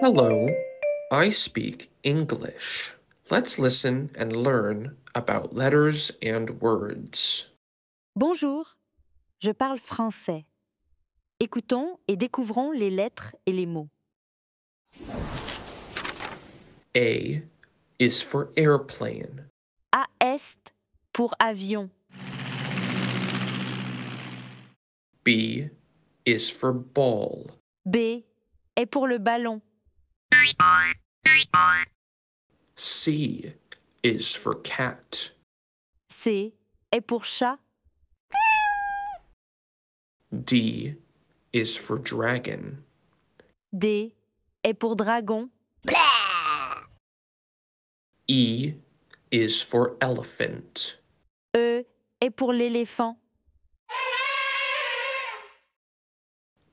Hello, I speak English. Let's listen and learn about letters and words. Bonjour, je parle français. Écoutons et découvrons les lettres et les mots. A is for airplane. A est pour avion. B is for ball. B est pour le ballon. C is for cat. C est pour chat. D is for dragon. D est pour dragon. E is for elephant. E est pour l'éléphant.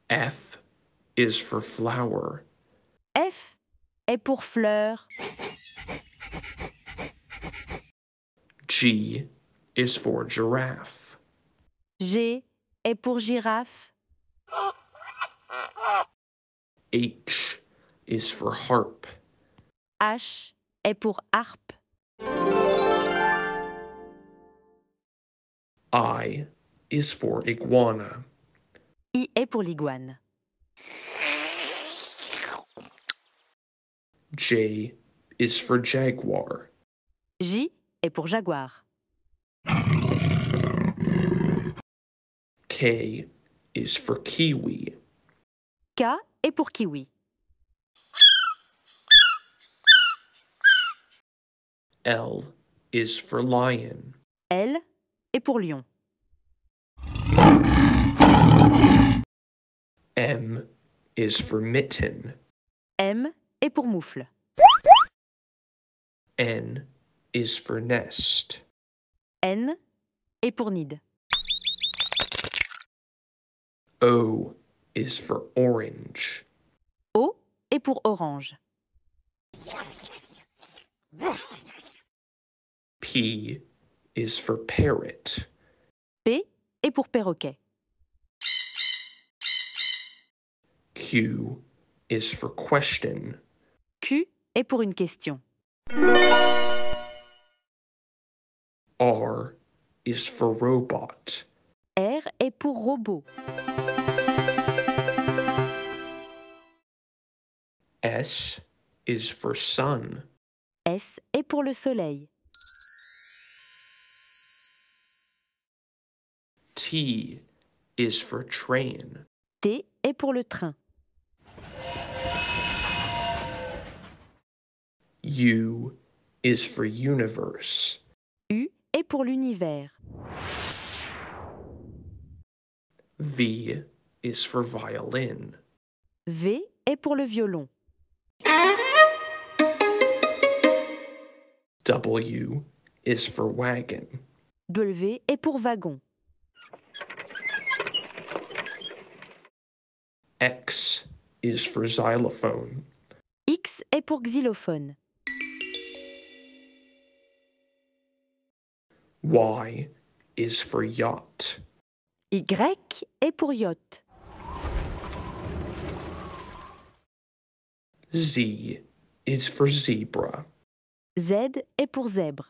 F is for flower. F est pour fleur. G is for giraffe. G est pour girafe. H is for harp. H est pour harpe. I is for iguana. I est pour l'iguane. J is for jaguar. J est pour jaguar. K is for kiwi. K est pour kiwi. L is for lion. L est pour lion. M is for mitten. M pour moufle. N is for nest. N est pour nid. O is for orange. O est pour orange. P is for parrot. P est pour perroquet. Q is for question. Q est pour une question. R R est pour robot. S is for sun. S est pour le soleil. T is for train. T est pour le train. U is est pour l'univers. V is for violin. V est pour le violon. W is est pour wagon. X is for X est pour xylophone. Y is for yacht. Y est pour yacht. Z is for zebra. Z est pour zèbre.